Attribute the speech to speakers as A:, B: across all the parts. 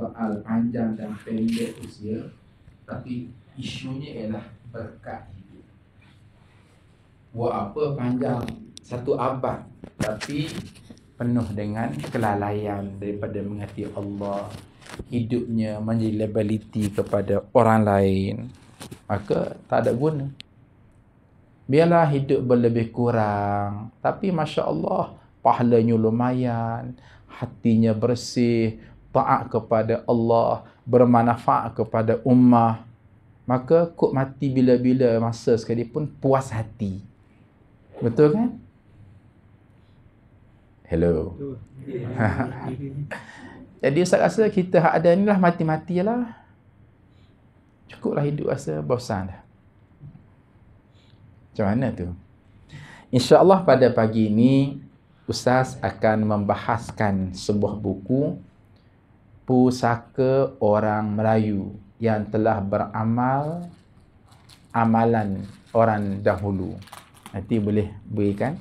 A: soal panjang dan pendek usia tapi isunya ialah berkat hidup buat apa panjang satu abad tapi penuh dengan kelalaian daripada mengerti Allah hidupnya menjadi liability kepada orang lain maka tak ada guna biarlah hidup berlebih kurang tapi masya-Allah pahalanya lumayan hatinya bersih taat kepada Allah, bermanfaat kepada ummah, maka kok mati bila-bila masa pun puas hati. Betul kan? Hello. Jadi saya rasa kita hak ada inilah mati-matilah. Cukuplah hidup rasa bosan dah. Macam mana tu? InsyaAllah pada pagi ini, Ustaz akan membahaskan sebuah buku pusaka orang Melayu yang telah beramal amalan orang dahulu. Nanti boleh berikan.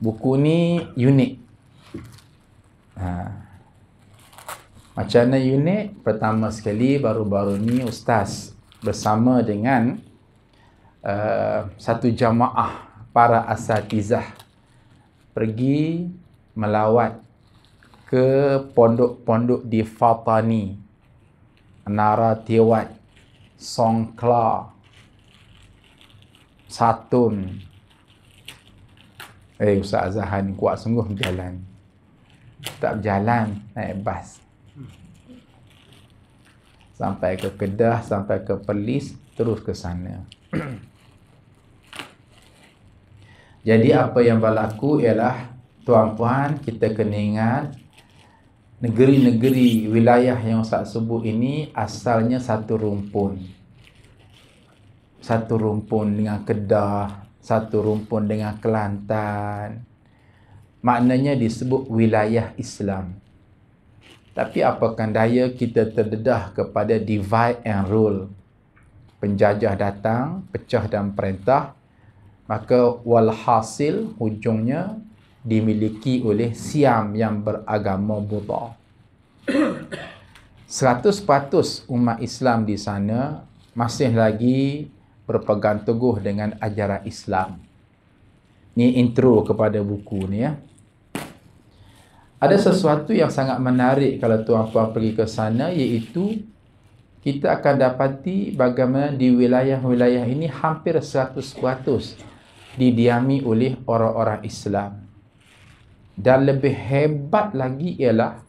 A: Buku ni unik. Ha. Macam mana unik? Pertama sekali baru-baru ni Ustaz bersama dengan uh, satu jamaah para asatizah pergi melawat ke pondok-pondok di Fatani, Nara Tiwat, Songkla, Satun. Eh, Ustaz Azhan kuat sungguh berjalan. Tak berjalan, naik bas. Sampai ke Kedah, sampai ke Perlis, terus ke sana. Jadi apa yang berlaku ialah tuan-puan kita kena ingat negeri-negeri wilayah yang saya sebut ini asalnya satu rumpun satu rumpun dengan Kedah satu rumpun dengan Kelantan maknanya disebut wilayah Islam tapi apakah daya kita terdedah kepada divide and rule penjajah datang pecah dan perintah maka walhasil hujungnya dimiliki oleh Siam yang beragama Buddha. 100% umat Islam di sana masih lagi berpegang teguh dengan ajaran Islam. Ni intro kepada buku ni ya. Ada sesuatu yang sangat menarik kalau tuan-tuan pergi ke sana iaitu kita akan dapati bagaimana di wilayah-wilayah ini hampir 100% didiami oleh orang-orang Islam dan lebih hebat lagi ialah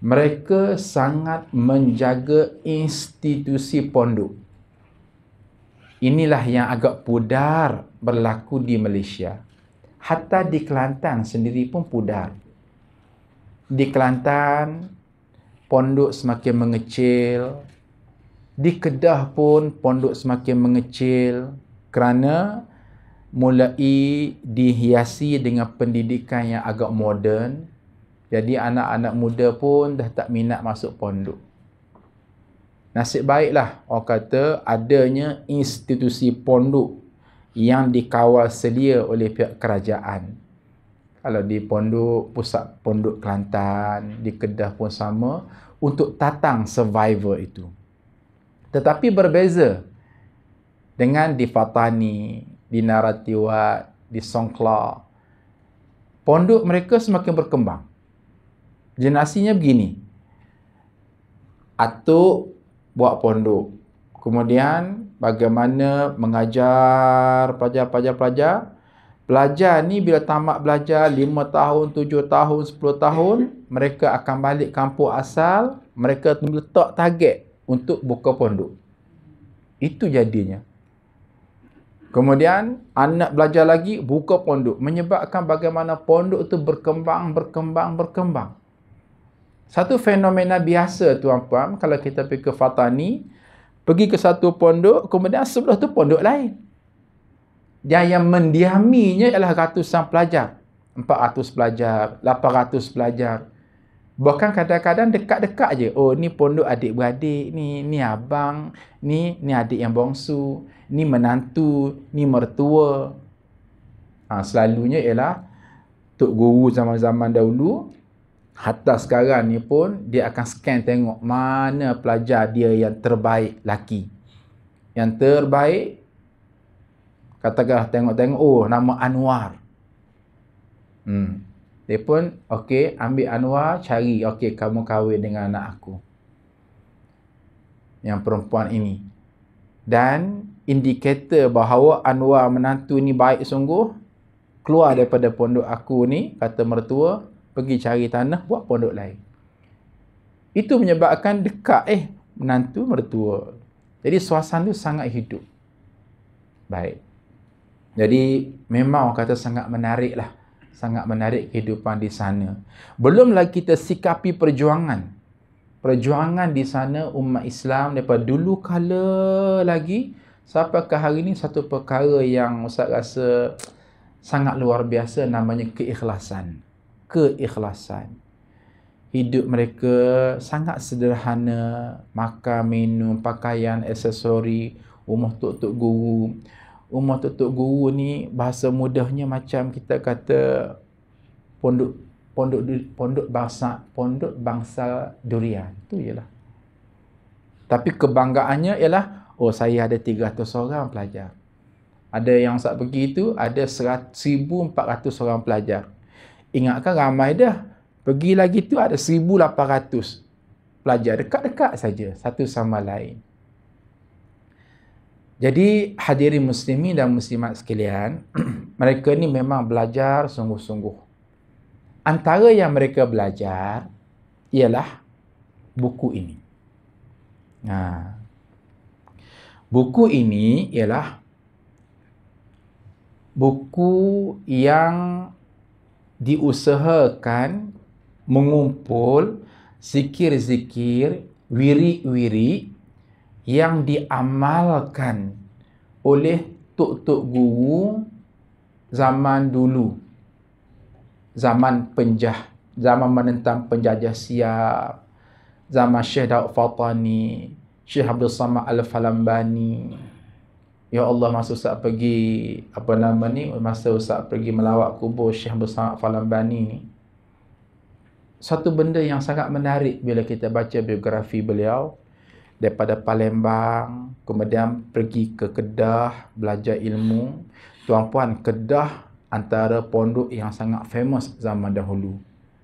A: mereka sangat menjaga institusi pondok. Inilah yang agak pudar berlaku di Malaysia. Hatta di Kelantan sendiri pun pudar. Di Kelantan, pondok semakin mengecil. Di Kedah pun pondok semakin mengecil. Kerana mulai dihiasi dengan pendidikan yang agak moden. Jadi anak-anak muda pun dah tak minat masuk pondok. Nasib baiklah orang kata adanya institusi pondok yang dikawal selia oleh pihak kerajaan. Kalau di pondok, pusat pondok Kelantan, di Kedah pun sama untuk tatang survivor itu. Tetapi berbeza dengan di Fatani, di Naratiwa, di Songkla. Pondok mereka semakin berkembang. Jenasinya begini. Atuk buat pondok. Kemudian bagaimana mengajar pelajar-pelajar-pelajar. Pelajar ni bila tamat belajar 5 tahun, 7 tahun, 10 tahun, mereka akan balik kampung asal. Mereka letak target untuk buka pondok. Itu jadinya. Kemudian anak belajar lagi buka pondok menyebabkan bagaimana pondok itu berkembang berkembang berkembang. Satu fenomena biasa tuan-tuan kalau kita pergi ke Fatani pergi ke satu pondok kemudian sebelah tu pondok lain. Dia yang mendiaminya ialah ratusan pelajar. 400 pelajar, 800 pelajar. Bahkan kadang-kadang dekat-dekat je. Oh, ni pondok adik-beradik, ni ni abang, ni ni adik yang bongsu, ni menantu, ni mertua. Ha, selalunya ialah Tok Guru zaman-zaman dahulu, hatta sekarang ni pun, dia akan scan tengok mana pelajar dia yang terbaik laki. Yang terbaik, katakanlah tengok-tengok, oh nama Anwar. Hmm, dia pun, okey, ambil Anwar, cari, okey, kamu kahwin dengan anak aku. Yang perempuan ini. Dan indikator bahawa Anwar menantu ni baik sungguh, keluar daripada pondok aku ni, kata mertua, pergi cari tanah buat pondok lain. Itu menyebabkan dekat eh, menantu mertua. Jadi suasana tu sangat hidup. Baik. Jadi memang kata sangat menarik lah sangat menarik kehidupan di sana. Belum lagi kita sikapi perjuangan. Perjuangan di sana umat Islam daripada dulu kala lagi sampai ke hari ini satu perkara yang Ustaz rasa sangat luar biasa namanya keikhlasan. Keikhlasan. Hidup mereka sangat sederhana, makan, minum, pakaian, aksesori, rumah tok-tok guru, rumah tutup guru ni bahasa mudahnya macam kita kata pondok pondok pondok bangsa pondok bangsa durian tu ialah tapi kebanggaannya ialah oh saya ada 300 orang pelajar ada yang saat pergi itu ada 1400 orang pelajar ingatkan ramai dah pergi lagi tu ada 1800 pelajar dekat-dekat saja satu sama lain jadi hadirin muslimin dan muslimat sekalian, mereka ni memang belajar sungguh-sungguh. Antara yang mereka belajar ialah buku ini. Ha. Buku ini ialah buku yang diusahakan mengumpul zikir-zikir, wiri-wiri yang diamalkan oleh tok-tok guru zaman dulu zaman penjah zaman menentang penjajah siap zaman Syekh Daud Fatani Syekh Abdul Samad Al-Falambani Ya Allah masa Ustaz pergi apa nama ni masa Ustaz pergi melawat kubur Syekh Abdul Samad Al-Falambani ni satu benda yang sangat menarik bila kita baca biografi beliau daripada Palembang, kemudian pergi ke Kedah belajar ilmu. Tuan-puan, Kedah antara pondok yang sangat famous zaman dahulu.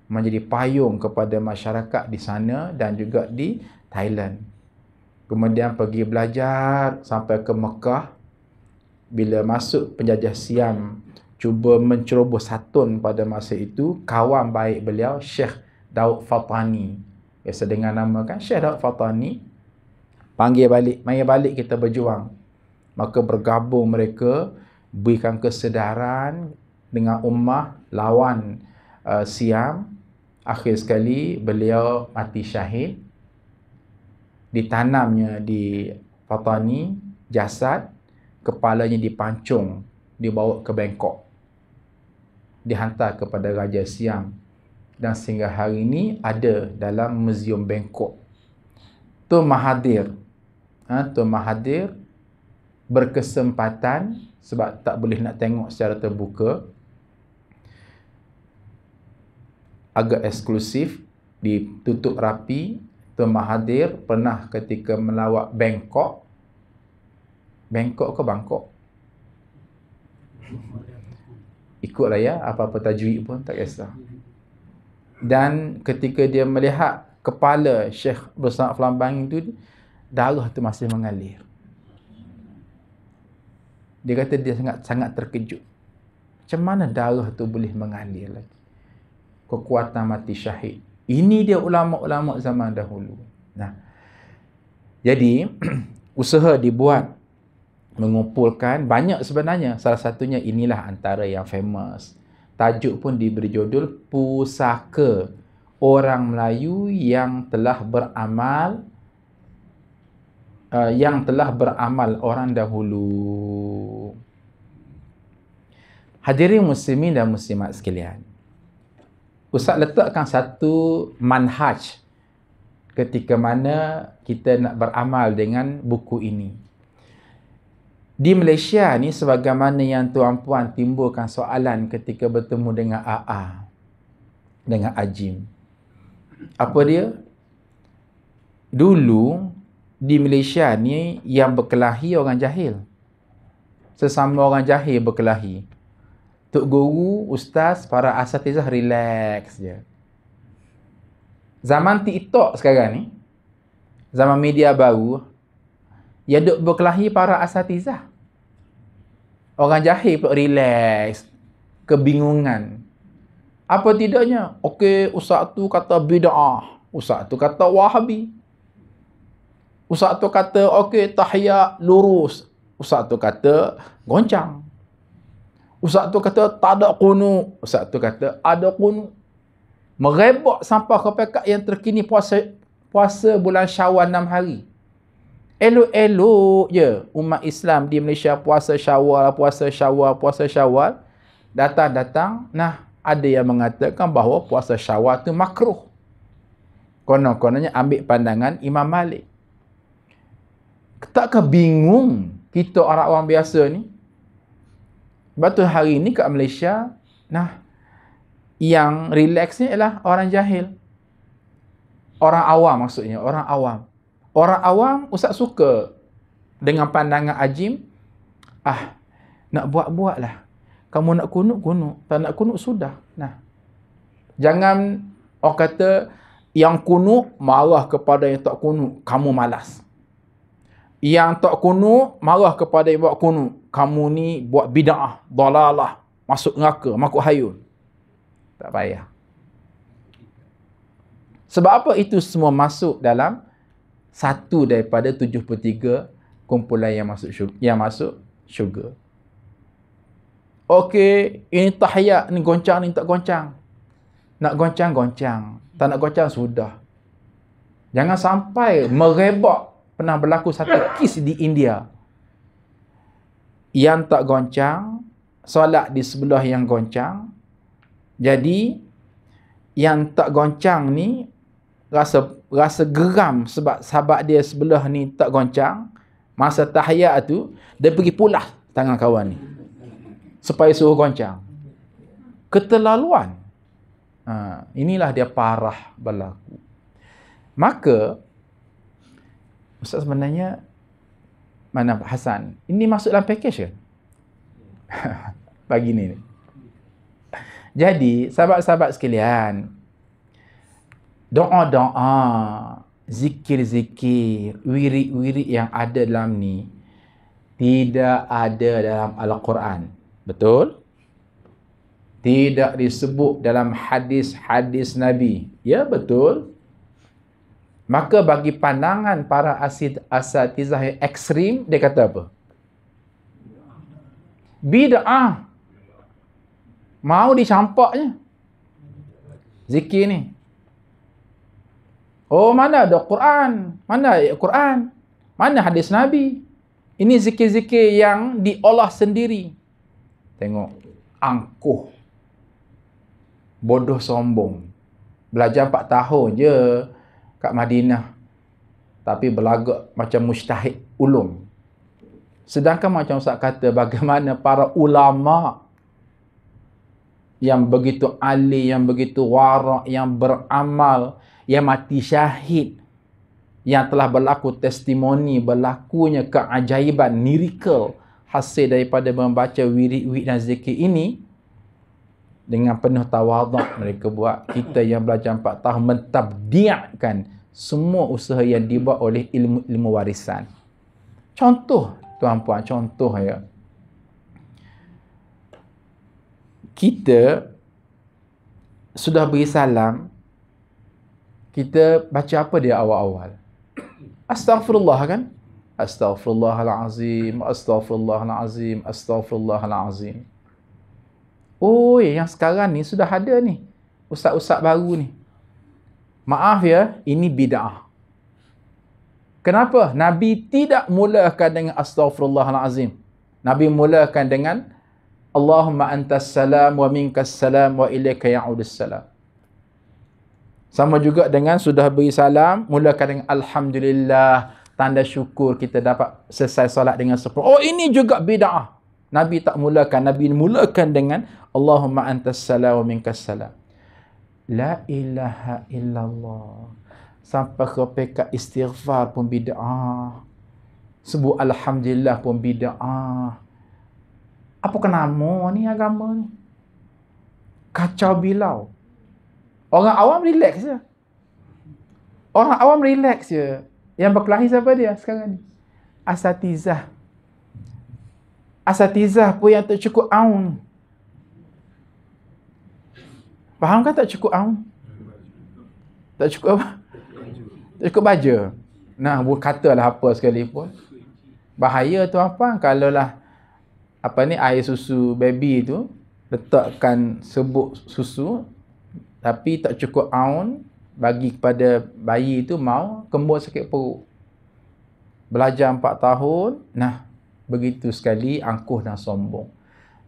A: Menjadi payung kepada masyarakat di sana dan juga di Thailand. Kemudian pergi belajar sampai ke Mekah. Bila masuk penjajah Siam, cuba menceroboh satun pada masa itu, kawan baik beliau, Syekh Daud Fatani. Biasa dengan nama kan, Syekh Daud Fatani, panggil balik mari balik kita berjuang maka bergabung mereka berikan kesedaran dengan ummah lawan uh, siam akhir sekali beliau mati syahid ditanamnya di Fatani jasad kepalanya dipancung dibawa ke Bangkok dihantar kepada Raja Siam dan sehingga hari ini ada dalam Museum Bangkok tu Mahathir ha, Tuan Mahathir berkesempatan sebab tak boleh nak tengok secara terbuka agak eksklusif ditutup rapi Tuan Mahathir pernah ketika melawat Bangkok Bangkok ke Bangkok? Ikutlah ya, apa-apa tajwid pun tak kisah. Dan ketika dia melihat kepala Syekh Besar Flambang itu, darah tu masih mengalir. Dia kata dia sangat sangat terkejut. Macam mana darah tu boleh mengalir lagi? Kekuatan mati syahid. Ini dia ulama-ulama zaman dahulu. Nah. Jadi usaha dibuat mengumpulkan banyak sebenarnya. Salah satunya inilah antara yang famous. Tajuk pun diberi judul Pusaka orang Melayu yang telah beramal uh, yang telah beramal orang dahulu. Hadirin muslimin dan muslimat sekalian. Ustaz letakkan satu manhaj ketika mana kita nak beramal dengan buku ini. Di Malaysia ni sebagaimana yang tuan puan timbulkan soalan ketika bertemu dengan AA dengan Ajim. Apa dia? Dulu di Malaysia ni yang berkelahi orang jahil. Sesama orang jahil berkelahi. Tok guru, ustaz, para asatizah relax je. Zaman TikTok sekarang ni, zaman media baru, ia duk berkelahi para asatizah. Orang jahil pun relax. Kebingungan. Apa tidaknya? Okey, ustaz tu kata bida'ah. Ustaz tu kata wahabi. Ustaz tu kata, okey, tahiyat lurus. Ustaz tu kata, goncang. Ustaz tu kata, tak ada kunu. Ustaz tu kata, ada kunu. Merebak sampah ke pekat yang terkini puasa puasa bulan syawal enam hari. Elok-elok je umat Islam di Malaysia puasa syawal, puasa syawal, puasa syawal. Datang-datang, nah ada yang mengatakan bahawa puasa syawal tu makruh. Konon-kononnya ambil pandangan Imam Malik takkah bingung kita orang awam biasa ni? Betul hari ni kat Malaysia, nah yang relax ni ialah orang jahil. Orang awam maksudnya, orang awam. Orang awam usah suka dengan pandangan ajim. Ah, nak buat-buatlah. Kamu nak kunuk, kunuk. Tak nak kunuk, sudah. Nah, Jangan orang kata yang kunuk marah kepada yang tak kunuk. Kamu malas yang tak kunu marah kepada yang buat kunu kamu ni buat bid'ah dalalah masuk neraka makut hayun tak payah sebab apa itu semua masuk dalam satu daripada 73 kumpulan yang masuk syurga, yang masuk syurga okey ini tahiyat ni goncang ni tak goncang nak goncang goncang tak nak goncang sudah jangan sampai merebak pernah berlaku satu kes di India yang tak goncang solat di sebelah yang goncang jadi yang tak goncang ni rasa rasa geram sebab sahabat dia sebelah ni tak goncang masa tahiyat tu dia pergi pulas tangan kawan ni supaya suruh goncang keterlaluan ha, inilah dia parah berlaku maka Ustaz sebenarnya mana Hasan? Ini masuk dalam package ke? Pagi ni. Jadi, sahabat-sahabat sekalian, doa-doa, zikir-zikir, wirik-wirik yang ada dalam ni, tidak ada dalam Al-Quran. Betul? Tidak disebut dalam hadis-hadis Nabi. Ya, betul? Maka bagi pandangan para asid asatizah yang ekstrim, dia kata apa? Bida'ah. Mau dicampaknya. Zikir ni. Oh, mana ada Quran? Mana ayat Quran? Mana hadis Nabi? Ini zikir-zikir yang diolah sendiri. Tengok. Angkuh. Bodoh sombong. Belajar 4 tahun je kat Madinah tapi berlagak macam mustahik ulung sedangkan macam Ustaz kata bagaimana para ulama yang begitu ali, yang begitu warak yang beramal yang mati syahid yang telah berlaku testimoni berlakunya keajaiban miracle hasil daripada membaca wirid-wirid dan zikir ini dengan penuh tawaduk mereka buat kita yang belajar 4 tahun mentabdiakkan semua usaha yang dibuat oleh ilmu ilmu warisan contoh tuan puan contoh ya kita sudah beri salam kita baca apa dia awal-awal astagfirullah kan astagfirullahalazim astagfirullahalazim astagfirullahalazim astagfirullahalazim Oh, eh, yang sekarang ni sudah ada ni. Ustaz-ustaz baru ni. Maaf ya, ini bid'ah. Kenapa? Nabi tidak mulakan dengan astagfirullahalazim. Nabi mulakan dengan Allahumma antas salam wa minkas salam wa ilayka ya'udus salam. Sama juga dengan sudah beri salam, mulakan dengan Alhamdulillah, tanda syukur kita dapat selesai solat dengan sempurna. Oh, ini juga bid'ah. Nabi tak mulakan. Nabi mulakan dengan Allahumma antas salam wa minkas salam. La ilaha illallah. Sampai ke pekat istighfar pun bida'ah. Sebut Alhamdulillah pun bida'ah. Apa kenama ni agama ni? Kacau bilau. Orang awam relax je. Orang awam relax je. Yang berkelahi siapa dia sekarang ni? Asatizah. Asatizah pun yang tercukup aun. Faham kan tak cukup aun? Tak cukup apa? Tak cukup baja. Nah, buat katalah apa pun Bahaya tu apa? Kalau lah apa ni air susu baby tu letakkan sebuk susu tapi tak cukup aun bagi kepada bayi tu mau kembur sakit perut. Belajar 4 tahun, nah begitu sekali angkuh dan sombong.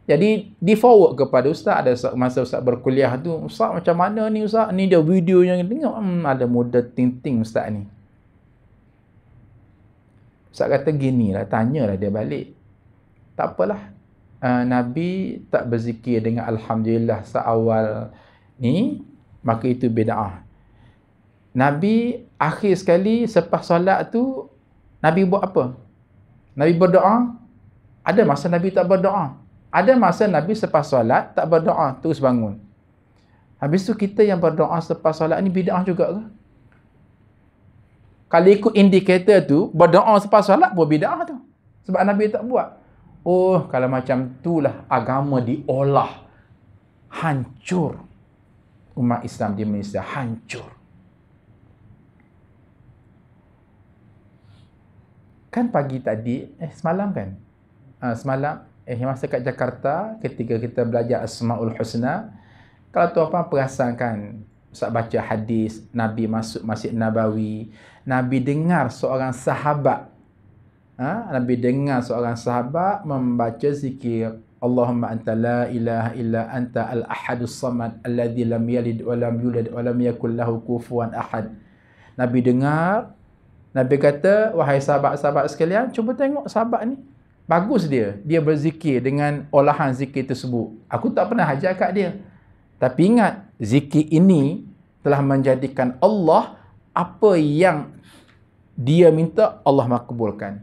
A: Jadi di forward kepada ustaz ada masa ustaz berkuliah tu ustaz macam mana ni ustaz ni dia video yang tengok hmm, ada muda tinting ustaz ni. Ustaz kata gini lah tanyalah dia balik. Tak apalah. Uh, Nabi tak berzikir dengan alhamdulillah seawal ni maka itu bid'ah. Nabi akhir sekali selepas solat tu Nabi buat apa? Nabi berdoa. Ada masa Nabi tak berdoa ada masa Nabi selepas solat tak berdoa terus bangun habis tu kita yang berdoa selepas solat ni bid'ah juga ke kalau ikut indikator tu berdoa selepas solat pun bid'ah tu sebab Nabi tak buat oh kalau macam itulah agama diolah hancur umat Islam di Malaysia hancur kan pagi tadi eh semalam kan uh, semalam Eh, masa kat Jakarta, ketika kita belajar Asma'ul Husna, kalau tu apa perasankan, saat baca hadis, Nabi masuk Masjid Nabawi, Nabi dengar seorang sahabat, ha? Nabi dengar seorang sahabat membaca zikir, Allahumma anta la ilaha illa anta al-ahadus samad alladhi lam yalid wa lam yulad wa lam yakul kufuan ahad. Nabi dengar, Nabi kata, wahai sahabat-sahabat sekalian, cuba tengok sahabat ni bagus dia dia berzikir dengan olahan zikir tersebut aku tak pernah ajar kat dia tapi ingat zikir ini telah menjadikan Allah apa yang dia minta Allah makbulkan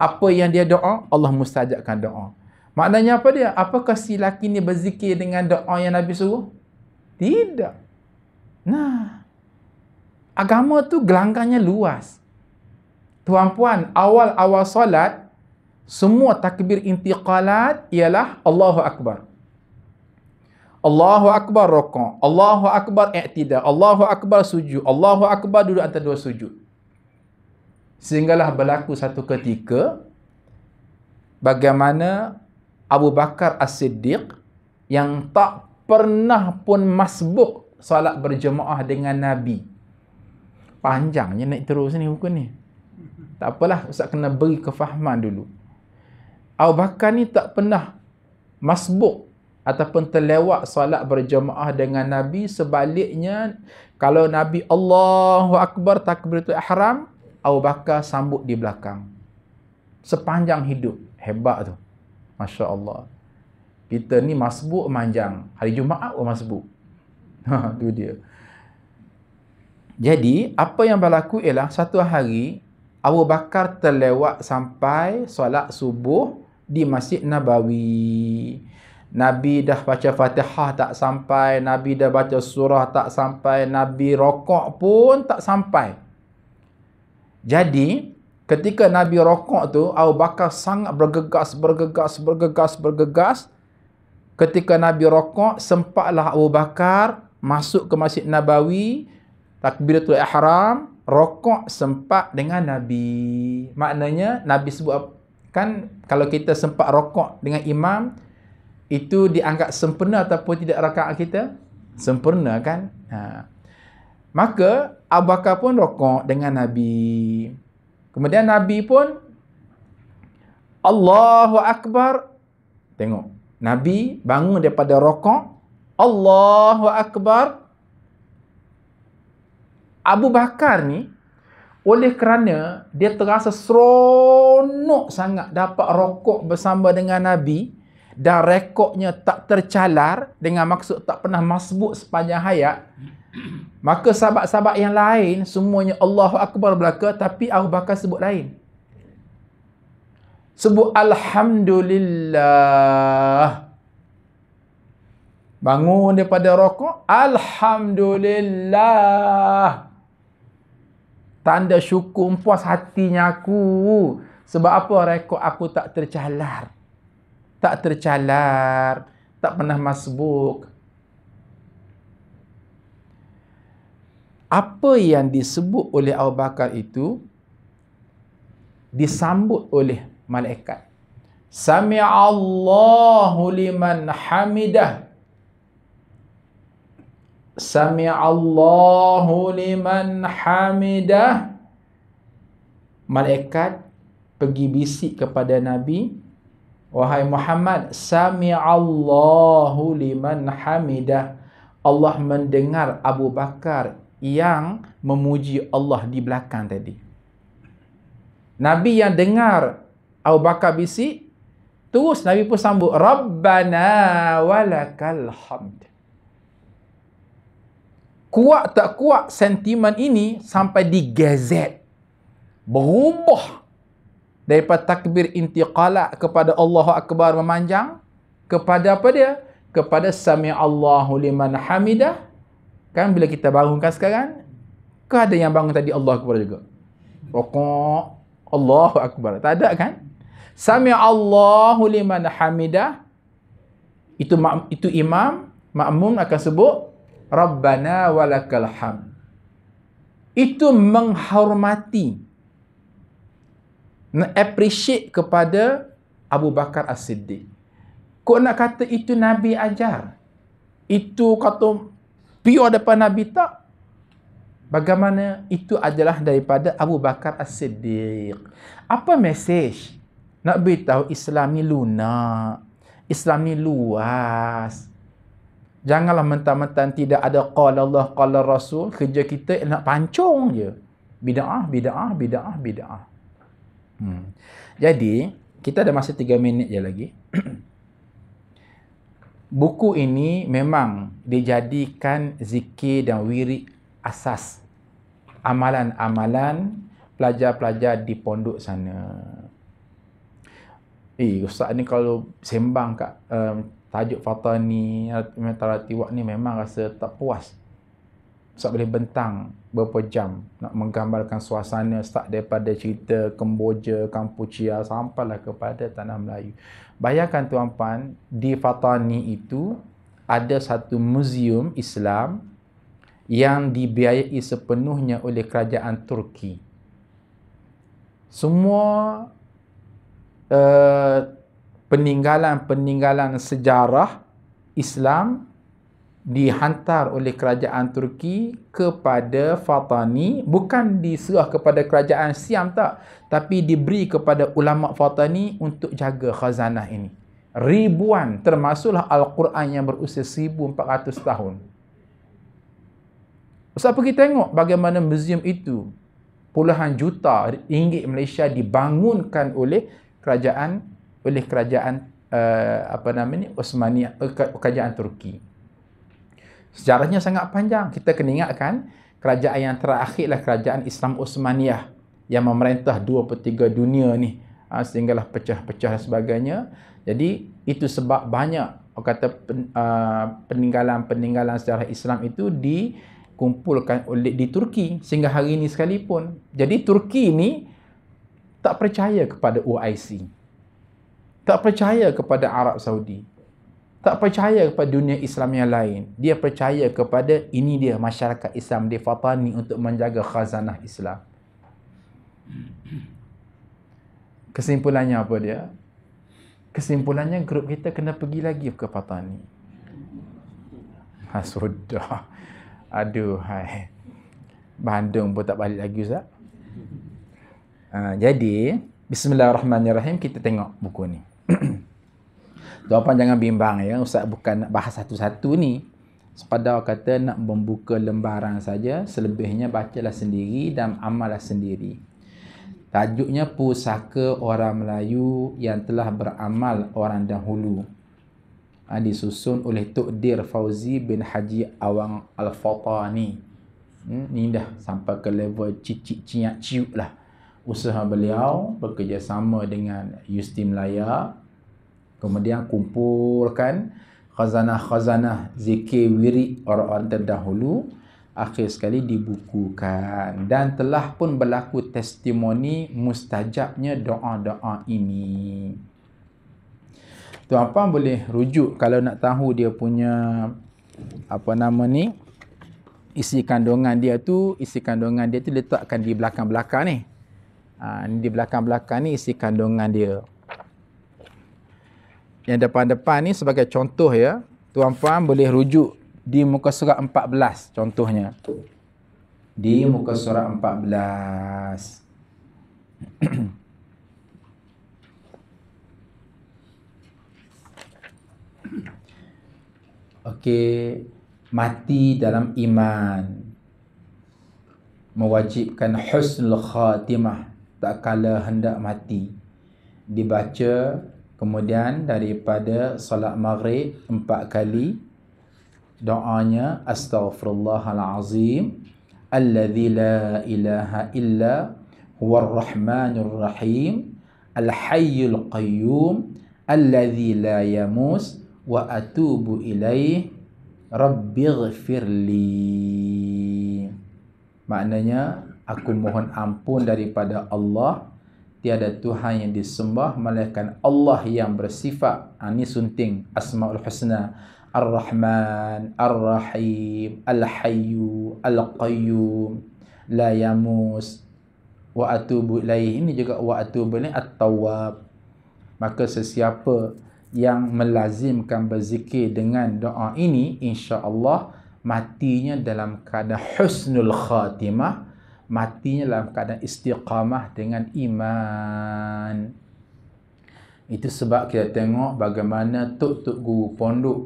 A: apa yang dia doa Allah mustajabkan doa maknanya apa dia apakah si laki ni berzikir dengan doa yang Nabi suruh tidak nah agama tu gelanggangnya luas tuan-puan awal-awal solat semua takbir intiqalat ialah Allahu Akbar. Allahu Akbar rokok. Allahu Akbar iktidak. Allahu Akbar sujud. Allahu Akbar duduk antara dua sujud. Sehinggalah berlaku satu ketika bagaimana Abu Bakar As-Siddiq yang tak pernah pun masbuk salat berjemaah dengan Nabi. Panjangnya naik terus ni buku ni. Tak apalah, Ustaz kena beri kefahaman dulu. Abu Bakar ni tak pernah masbuk ataupun terlewat salat berjemaah dengan Nabi sebaliknya kalau Nabi Allahu Akbar takbiratul ihram Abu Bakar sambut di belakang sepanjang hidup hebat tu Masya Allah kita ni masbuk manjang hari Jumaat pun masbuk ha, tu dia jadi apa yang berlaku ialah satu hari Abu Bakar terlewat sampai solat subuh di Masjid Nabawi. Nabi dah baca Fatihah tak sampai, Nabi dah baca surah tak sampai, Nabi rokok pun tak sampai. Jadi, ketika Nabi rokok tu, Abu Bakar sangat bergegas, bergegas, bergegas, bergegas. Ketika Nabi rokok, sempatlah Abu Bakar masuk ke Masjid Nabawi, takbiratul ihram, rokok sempat dengan Nabi. Maknanya Nabi sebut apa? kan kalau kita sempat rokok dengan imam itu dianggap sempurna ataupun tidak rakaat kita sempurna kan ha. maka Abu Bakar pun rokok dengan Nabi kemudian Nabi pun Allahu Akbar tengok Nabi bangun daripada rokok Allahu Akbar Abu Bakar ni oleh kerana dia terasa seronok sangat dapat rokok bersama dengan Nabi dan rekodnya tak tercalar dengan maksud tak pernah masbuk sepanjang hayat. Maka sahabat-sahabat yang lain semuanya Allahu Akbar belaka tapi Abu Bakar sebut lain. Sebut Alhamdulillah. Bangun daripada rokok. Alhamdulillah tanda syukur puas hatinya aku sebab apa rekod aku tak tercalar tak tercalar tak pernah masbuk apa yang disebut oleh Abu Bakar itu disambut oleh malaikat Sami sami'allahu liman hamidah Sami Allahu liman hamidah, malaikat pergi bisik kepada nabi wahai Muhammad sami Allahu liman hamidah Allah mendengar Abu Bakar yang memuji Allah di belakang tadi Nabi yang dengar Abu Bakar bisik terus Nabi pun sambut rabbana walakal hamd kuat tak kuat sentimen ini sampai digezet berubah daripada takbir intiqalat kepada Allahu Akbar memanjang kepada apa dia? kepada sami Allahu liman hamidah kan bila kita bangunkan sekarang ke ada yang bangun tadi Allah Akbar juga rokok Allahu Akbar tak ada kan sami Allahu liman hamidah itu itu imam makmum akan sebut Rabbana walakal ham. Itu menghormati. nak Appreciate kepada Abu Bakar As-Siddiq. Kau nak kata itu Nabi ajar. Itu kata pure depan Nabi tak? Bagaimana itu adalah daripada Abu Bakar As-Siddiq. Apa mesej? Nak beritahu Islam ni lunak. Islam ni luas. Janganlah mentah-mentah tidak ada qala Allah, qala Rasul. Kerja kita nak pancung je. Bida'ah, bida'ah, bida'ah, bida'ah. Hmm. Jadi, kita ada masa tiga minit je lagi. Buku ini memang dijadikan zikir dan wirid asas. Amalan-amalan pelajar-pelajar di pondok sana. Eh, Ustaz ni kalau sembang kat um, tajuk fatah ni, wak ni memang rasa tak puas. Sebab boleh bentang berapa jam nak menggambarkan suasana start daripada cerita Kemboja, Kampuchea sampailah kepada tanah Melayu. Bayangkan tuan-puan, di Fatani itu ada satu muzium Islam yang dibiayai sepenuhnya oleh kerajaan Turki. Semua uh, peninggalan-peninggalan sejarah Islam dihantar oleh kerajaan Turki kepada Fatani bukan diserah kepada kerajaan Siam tak tapi diberi kepada ulama Fatani untuk jaga khazanah ini ribuan termasuklah Al-Quran yang berusia 1400 tahun Ustaz pergi tengok bagaimana museum itu puluhan juta ringgit Malaysia dibangunkan oleh kerajaan oleh kerajaan uh, apa namanya Osmani uh, eh, kerajaan Turki. Sejarahnya sangat panjang. Kita kena ingatkan kerajaan yang terakhirlah kerajaan Islam Osmaniyah yang memerintah dua per tiga dunia ni ha, sehinggalah pecah-pecah dan sebagainya. Jadi itu sebab banyak orang kata pen, ah, peninggalan-peninggalan sejarah Islam itu dikumpulkan oleh di Turki sehingga hari ini sekalipun. Jadi Turki ini tak percaya kepada UIC tak percaya kepada Arab Saudi tak percaya kepada dunia Islam yang lain dia percaya kepada ini dia masyarakat Islam di Fatani untuk menjaga khazanah Islam kesimpulannya apa dia kesimpulannya grup kita kena pergi lagi ke Fatani ha, Sudah. Aduhai. Bandung pun tak balik lagi, Ustaz. Ha, jadi, Bismillahirrahmanirrahim, kita tengok buku ni. Tuan-tuan jangan bimbang ya. Ustaz bukan nak bahas satu-satu ni. Sepadar kata nak membuka lembaran saja, selebihnya bacalah sendiri dan amalah sendiri. Tajuknya pusaka orang Melayu yang telah beramal orang dahulu. Ha, disusun oleh Tukdir Fauzi bin Haji Awang Al-Fatani. Hmm, ni dah sampai ke level cicik ciak ciuk lah usaha beliau bekerjasama dengan Universiti Melaya kemudian kumpulkan khazanah-khazanah zikir wirid orang-orang terdahulu akhir sekali dibukukan dan telah pun berlaku testimoni mustajabnya doa-doa ini tu apa boleh rujuk kalau nak tahu dia punya apa nama ni isi kandungan dia tu isi kandungan dia tu letakkan di belakang-belakang ni Ha, ini di belakang-belakang ni isi kandungan dia. Yang depan-depan ni sebagai contoh ya. Tuan-puan boleh rujuk di muka surat 14 contohnya. Di muka surat 14. Okey, mati dalam iman mewajibkan husnul khatimah tak kala hendak mati dibaca kemudian daripada solat maghrib empat kali doanya astaghfirullahalazim alladzi la ilaha illa huwar rahmanur rahim al hayyul qayyum alladzi la yamus wa atubu ilaih rabbighfirli maknanya aku mohon ampun daripada Allah tiada Tuhan yang disembah melainkan Allah yang bersifat ini ha, sunting Asmaul Husna Ar-Rahman Ar-Rahim Al-Hayyu Al-Qayyum La Yamus Wa Atubu Ilaih ini juga Wa Atubu Ilaih At-Tawab maka sesiapa yang melazimkan berzikir dengan doa ini insya-Allah matinya dalam keadaan husnul khatimah matinya dalam keadaan istiqamah dengan iman. Itu sebab kita tengok bagaimana tok-tok guru pondok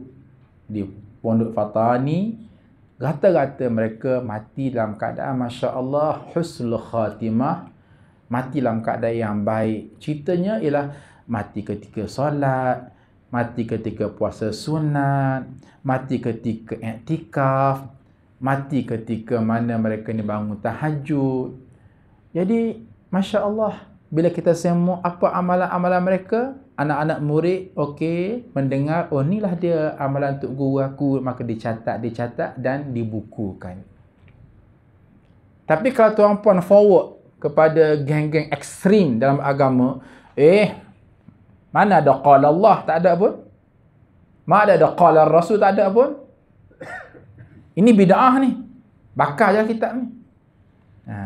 A: di pondok Fatani rata-rata mereka mati dalam keadaan Masya Allah husnul khatimah mati dalam keadaan yang baik ceritanya ialah mati ketika solat mati ketika puasa sunat mati ketika iktikaf mati ketika mana mereka ni bangun tahajud. Jadi, Masya Allah, bila kita semua apa amalan-amalan mereka, anak-anak murid, okey, mendengar, oh ni lah dia amalan untuk guru aku, maka dicatat, dicatat dan dibukukan. Tapi kalau tuan puan forward kepada geng-geng ekstrim dalam agama, eh, mana ada qala Allah, tak ada pun. Mana ada qala Rasul, tak ada pun. Ini bida'ah ni. Bakar je kitab ni. Ha.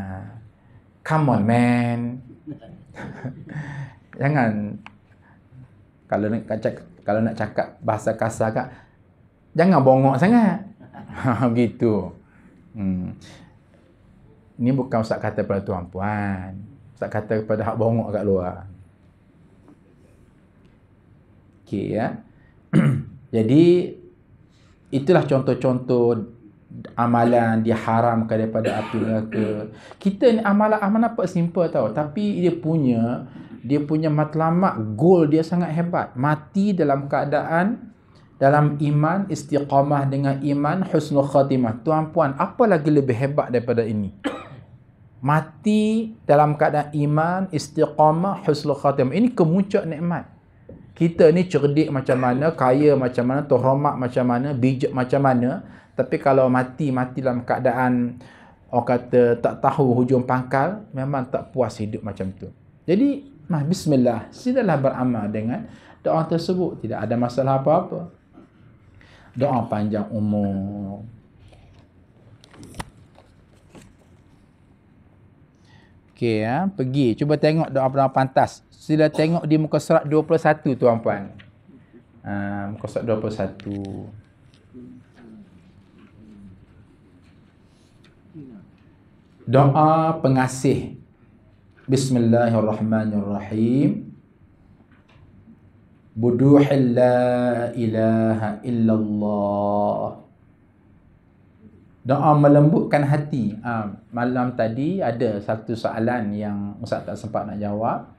A: Come on man. Jangan kalau nak cakap kalau nak cakap bahasa kasar kat jangan bongok sangat. Ha, begitu. Hmm. Ini bukan ustaz kata kepada tuan puan. Ustaz kata kepada hak bongok kat luar. Okey ya. Jadi itulah contoh-contoh amalan dia diharamkan daripada api neraka. Kita ni amalan amalan apa simple tau, tapi dia punya dia punya matlamat goal dia sangat hebat. Mati dalam keadaan dalam iman istiqamah dengan iman husnul khatimah. Tuan puan, apa lagi lebih hebat daripada ini? Mati dalam keadaan iman istiqamah husnul khatimah. Ini kemuncak nikmat. Kita ni cerdik macam mana, kaya macam mana, terhormat macam mana, bijak macam mana, tapi kalau mati, mati dalam keadaan orang kata tak tahu hujung pangkal, memang tak puas hidup macam tu. Jadi, nah, bismillah, silalah beramal dengan doa tersebut. Tidak ada masalah apa-apa. Doa panjang umur. Okey, ya. pergi. Cuba tengok doa-doa pantas. Sila tengok di muka surat 21, tuan-puan. Uh, muka surat 21. doa pengasih Bismillahirrahmanirrahim Buduhil la ilaha illallah Doa melembutkan hati ha, Malam tadi ada satu soalan yang Ustaz tak sempat nak jawab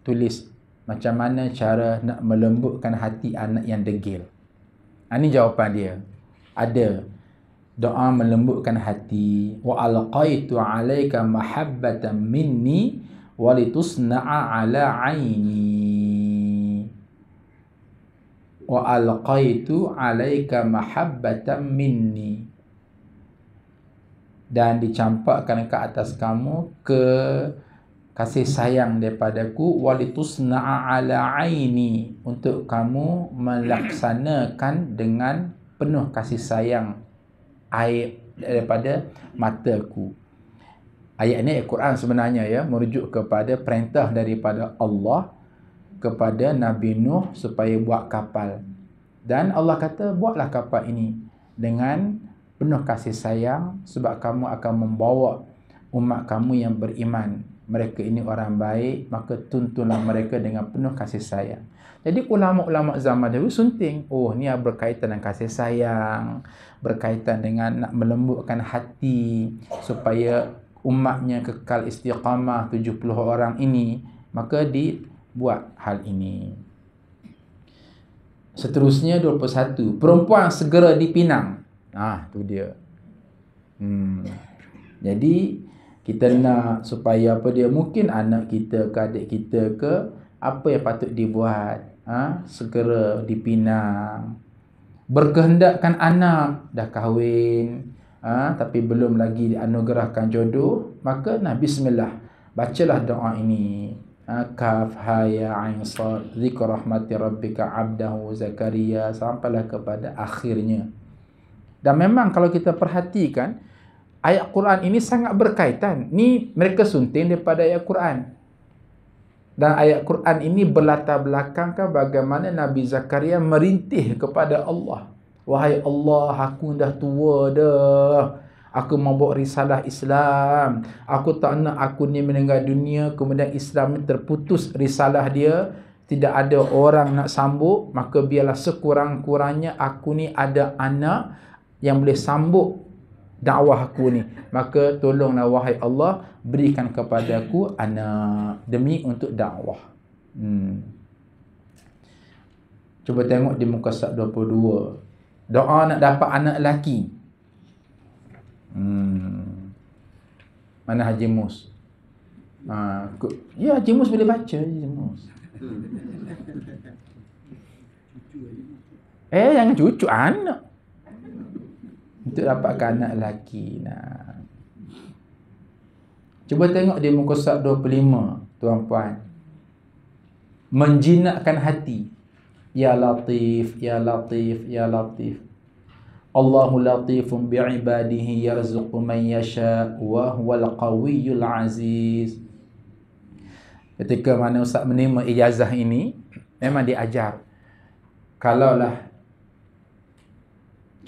A: Tulis macam mana cara nak melembutkan hati anak yang degil ha, ah, Ini jawapan dia Ada doa melembutkan hati wa alqaitu alayka mahabbatan minni walitusna'a ala aini wa alqaitu alayka mahabbatan minni dan dicampakkan ke atas kamu ke kasih sayang daripadaku walitusna'a ala aini untuk kamu melaksanakan dengan penuh kasih sayang air daripada mataku ayat ini Al-Quran sebenarnya ya merujuk kepada perintah daripada Allah kepada Nabi Nuh supaya buat kapal dan Allah kata buatlah kapal ini dengan penuh kasih sayang sebab kamu akan membawa umat kamu yang beriman mereka ini orang baik maka tuntunlah mereka dengan penuh kasih sayang jadi ulama-ulama zaman dahulu sunting. Oh, ni berkaitan dengan kasih sayang, berkaitan dengan nak melembutkan hati supaya umatnya kekal istiqamah 70 orang ini. Maka dibuat hal ini. Seterusnya 21. Perempuan segera dipinang. Ah, tu dia. Hmm. Jadi kita nak supaya apa dia mungkin anak kita ke adik kita ke apa yang patut dibuat ha, segera dipinang. Berkehendakkan anak dah kahwin ha, tapi belum lagi dianugerahkan jodoh, maka nah bismillah bacalah doa ini. Ha? Kaf ha ya ain sad zikr rahmati rabbika abdahu zakaria sampailah kepada akhirnya. Dan memang kalau kita perhatikan ayat Quran ini sangat berkaitan. Ni mereka sunting daripada ayat Quran. Dan ayat Quran ini berlatar belakangkan bagaimana Nabi Zakaria merintih kepada Allah. Wahai Allah, aku dah tua dah. Aku membawa risalah Islam. Aku tak nak aku ni meninggal dunia. Kemudian Islam ni terputus risalah dia. Tidak ada orang nak sambut. Maka biarlah sekurang-kurangnya aku ni ada anak yang boleh sambut dakwah aku ni maka tolonglah wahai Allah berikan kepada aku anak demi untuk dakwah hmm. cuba tengok di muka sab 22 doa nak dapat anak lelaki hmm. mana Haji Mus ha, ya Haji Mus boleh baca Haji Mus hmm. eh jangan cucu anak untuk dapatkan anak lelaki. Nah. Cuba tengok di muka surat 25, tuan-puan. Menjinakkan hati. Ya Latif, Ya Latif, Ya Latif. Allahu latifun bi'ibadihi yarzuqu man yasha wa huwal qawiyyul aziz. Ketika mana Ustaz menerima ijazah ini, memang diajar. Kalaulah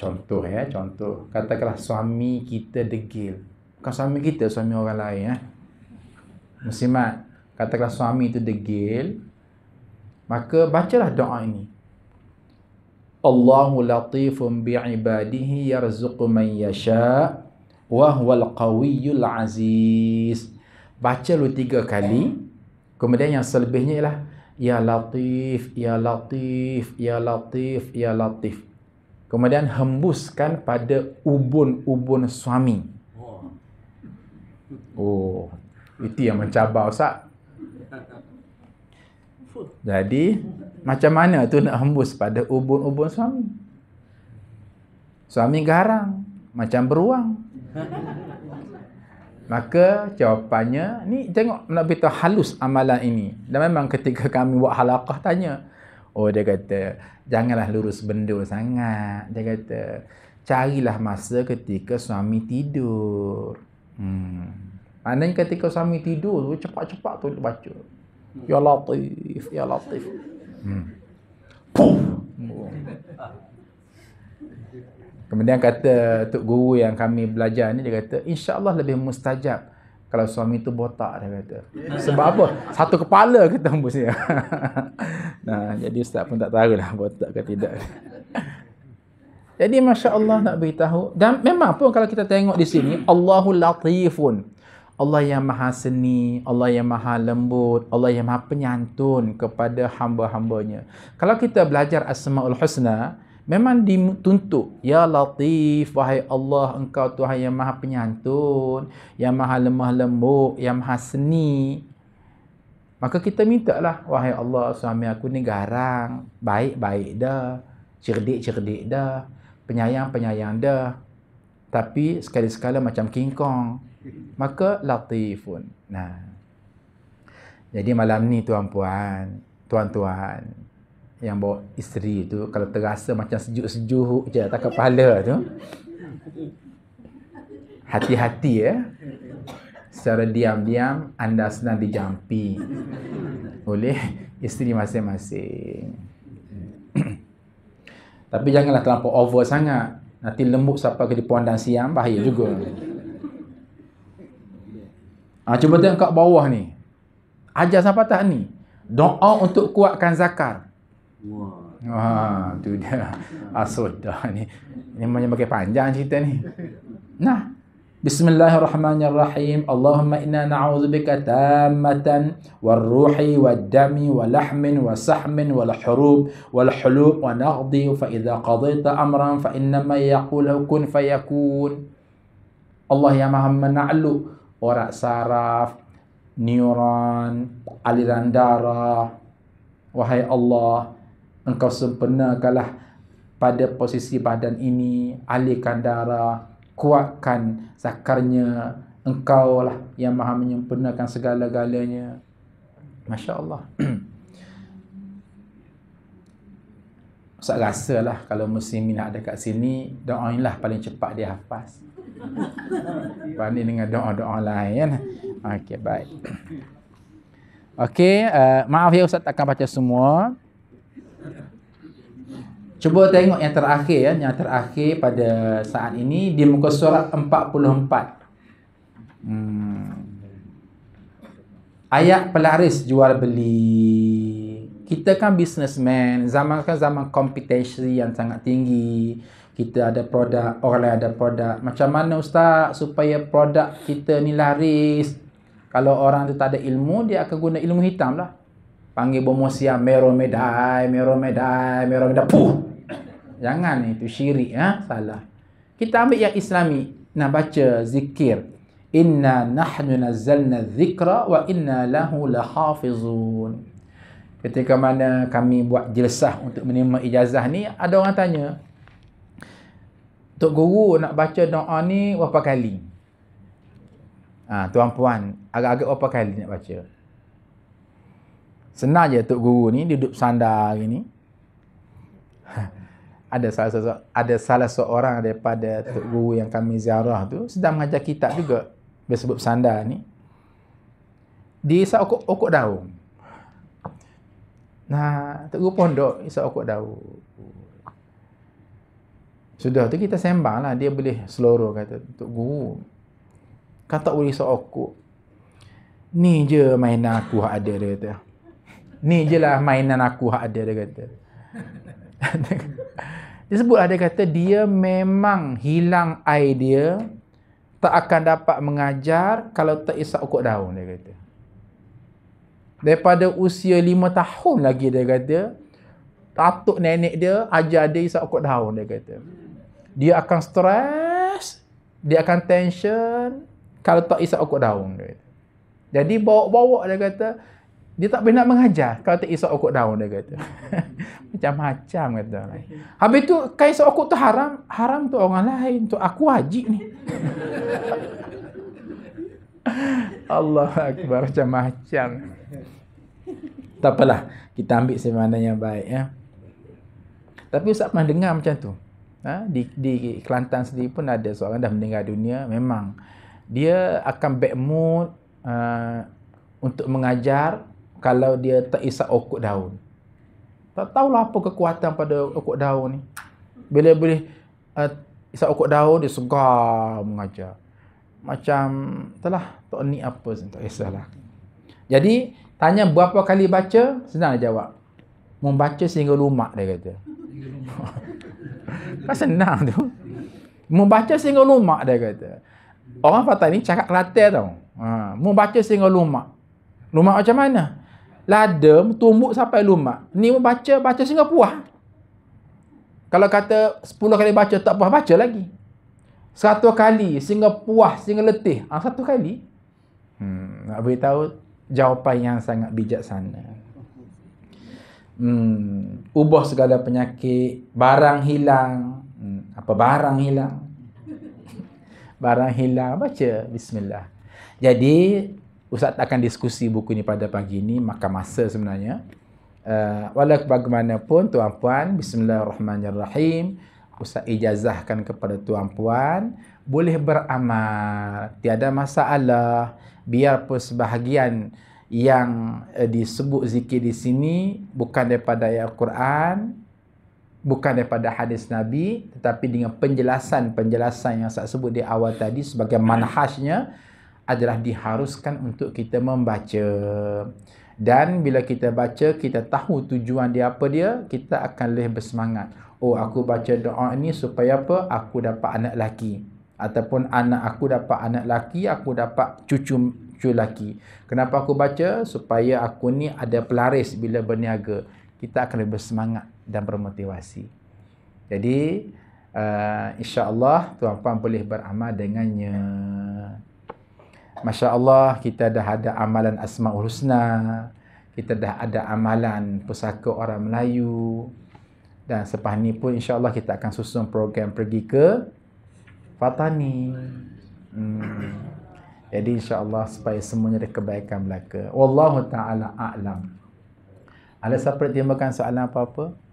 A: contoh ya contoh katakanlah suami kita degil bukan suami kita suami orang lain ya muslimat katakanlah suami itu degil maka bacalah doa ini Allahu latifun bi ibadihi yarzuqu man yasha wa huwal qawiyyul aziz baca lu tiga kali kemudian yang selebihnya ialah ya latif ya latif ya latif ya latif Kemudian hembuskan pada ubun-ubun suami. Oh, itu yang mencabar Ustaz. Jadi, macam mana tu nak hembus pada ubun-ubun suami? Suami garang, macam beruang. Maka jawapannya, ni tengok nak beritahu halus amalan ini. Dan memang ketika kami buat halakah tanya, Oh dia kata janganlah lurus bendul sangat. Dia kata carilah masa ketika suami tidur. Hmm. Maknanya ketika suami tidur tu cepat-cepat tu baca. Ya Latif, Ya Latif. Hmm. Puh. Kemudian kata Tok Guru yang kami belajar ni dia kata insya-Allah lebih mustajab kalau suami tu botak dia kata. Sebab apa? Satu kepala ke tembus dia. nah, jadi ustaz pun tak tahu lah, botak ke tidak. jadi masya-Allah nak beritahu dan memang pun kalau kita tengok di sini Allahu Latifun. Allah yang maha seni, Allah yang maha lembut, Allah yang maha penyantun kepada hamba-hambanya. Kalau kita belajar Asma'ul Husna, memang dituntut ya latif wahai Allah engkau Tuhan yang maha penyantun yang maha lemah lembut yang maha seni maka kita minta lah wahai Allah suami aku ni garang baik-baik dah cerdik-cerdik dah penyayang-penyayang dah tapi sekali-sekala macam King Kong maka latifun nah jadi malam ni tuan-puan tuan-tuan yang bawa isteri tu kalau terasa macam sejuk-sejuk je atas kepala tu hati-hati ya secara diam-diam anda senang dijampi oleh isteri masing-masing tapi janganlah terlalu over sangat nanti lembut sampai ke dipuan dan siam bahaya juga ha, cuba tengok kat bawah ni ajar sampai tak ni doa untuk kuatkan zakar Wah, tu dia. asut dah ni. Ini memang pakai panjang cerita ni. Nah. Bismillahirrahmanirrahim. Allahumma inna na'udzubika tammatan warruhi waddami walahmin wasahmin walhurub walhulub wa naghdhi fa idza qadaita amran fa innama yaqulu kun fayakun. Allah ya maha Menalu orak saraf, neuron, aliran darah. Wahai Allah, engkau sempurnakanlah pada posisi badan ini alihkan darah kuatkan zakarnya engkau lah yang maha menyempurnakan segala-galanya Masya Allah Ustaz rasa lah kalau muslim nak ada kat sini doa-in doainlah paling cepat dia hafaz banding dengan doa-doa lain kan? Okey, baik Okey, uh, maaf ya Ustaz takkan baca semua Cuba tengok yang terakhir ya, yang terakhir pada saat ini di muka surat 44. Hmm. Ayat pelaris jual beli. Kita kan businessman, zaman kan zaman kompetensi yang sangat tinggi. Kita ada produk, orang lain ada produk. Macam mana ustaz supaya produk kita ni laris? Kalau orang tu tak ada ilmu, dia akan guna ilmu hitam lah. Panggil bomosia, meromedai, meromedai, meromedai, puh! Jangan itu syirik ya, salah. Kita ambil yang Islami nak baca zikir. Inna nahnu nazzalna dhikra wa inna lahu lahafizun. Ketika mana kami buat jelasah untuk menerima ijazah ni, ada orang tanya, Tok Guru nak baca doa ni berapa kali? Ha, tuan-puan, agak-agak berapa kali nak baca? Senang je Tok Guru ni duduk sandar hari ni. ada salah seorang, ada salah seorang daripada tok guru yang kami ziarah tu sedang mengajar kitab juga bersebut sanda ni di isak okok, daun nah tok guru pondok di okok daun sudah tu kita sembang lah dia boleh seloroh kata tok guru kata uli isak ni je mainan aku hak ada dia kata ni je lah mainan aku hak ada dia kata dia sebut lah, kata dia memang hilang idea tak akan dapat mengajar kalau tak isap ukur daun dia kata daripada usia 5 tahun lagi dia kata atuk nenek dia ajar dia isap ukur daun dia kata dia akan stres dia akan tension kalau tak isap ukur daun dia kata. jadi bawa-bawa dia kata dia tak pernah mengajar kalau tak isap okok daun dia kata macam-macam kata lain. habis tu kalau isap okok tu haram haram tu orang lain tu aku wajib ni Allah Akbar macam-macam tak apalah kita ambil sebenarnya yang baik ya. tapi Ustaz pernah dengar macam tu ha? di, di Kelantan sendiri pun ada seorang dah meninggal dunia memang dia akan bad mood uh, untuk mengajar kalau dia tak isap okok oh, daun. Tak tahulah apa kekuatan pada okok daun ni. Bila boleh uh, isap okok daun, dia segar mengajar. Macam, telah tak ni apa, tak kisahlah. Jadi, tanya berapa kali baca, senang dia jawab. Membaca sehingga lumak, dia kata. kan senang tu. Membaca sehingga lumak, dia kata. Orang Fatah ni cakap kelata tau. Ha, membaca sehingga lumak. Lumak macam mana? lada tumbuk sampai lumak. Ni pun baca, baca sehingga puas. Kalau kata 10 kali baca tak puas, baca lagi. 100 kali sehingga puas, sehingga letih. Ah ha, satu kali. Hmm, nak tahu jawapan yang sangat bijaksana. Hmm, ubah segala penyakit, barang hilang. Hmm, apa barang hilang? barang hilang, baca. Bismillah. Jadi, Ustaz akan diskusi buku ini pada pagi ini maka masa sebenarnya uh, eh, wala bagaimanapun tuan-puan bismillahirrahmanirrahim Ustaz ijazahkan kepada tuan-puan boleh beramal tiada masalah biarpun sebahagian yang uh, disebut zikir di sini bukan daripada ayat Al-Quran bukan daripada hadis Nabi tetapi dengan penjelasan-penjelasan yang saya sebut di awal tadi sebagai manhajnya adalah diharuskan untuk kita membaca. Dan bila kita baca, kita tahu tujuan dia apa dia, kita akan lebih bersemangat. Oh, aku baca doa ini supaya apa? Aku dapat anak lelaki. Ataupun anak aku dapat anak lelaki, aku dapat cucu cucu lelaki. Kenapa aku baca? Supaya aku ni ada pelaris bila berniaga. Kita akan lebih bersemangat dan bermotivasi. Jadi, uh, insyaAllah tuan-tuan boleh beramal dengannya. Masya Allah kita dah ada amalan Asma'ul Husna Kita dah ada amalan pusaka orang Melayu Dan selepas ni pun insya Allah kita akan susun program pergi ke Fatani hmm. Jadi insya Allah supaya semuanya ada kebaikan belaka Wallahu ta'ala a'lam Ada siapa pertimbangkan soalan apa-apa?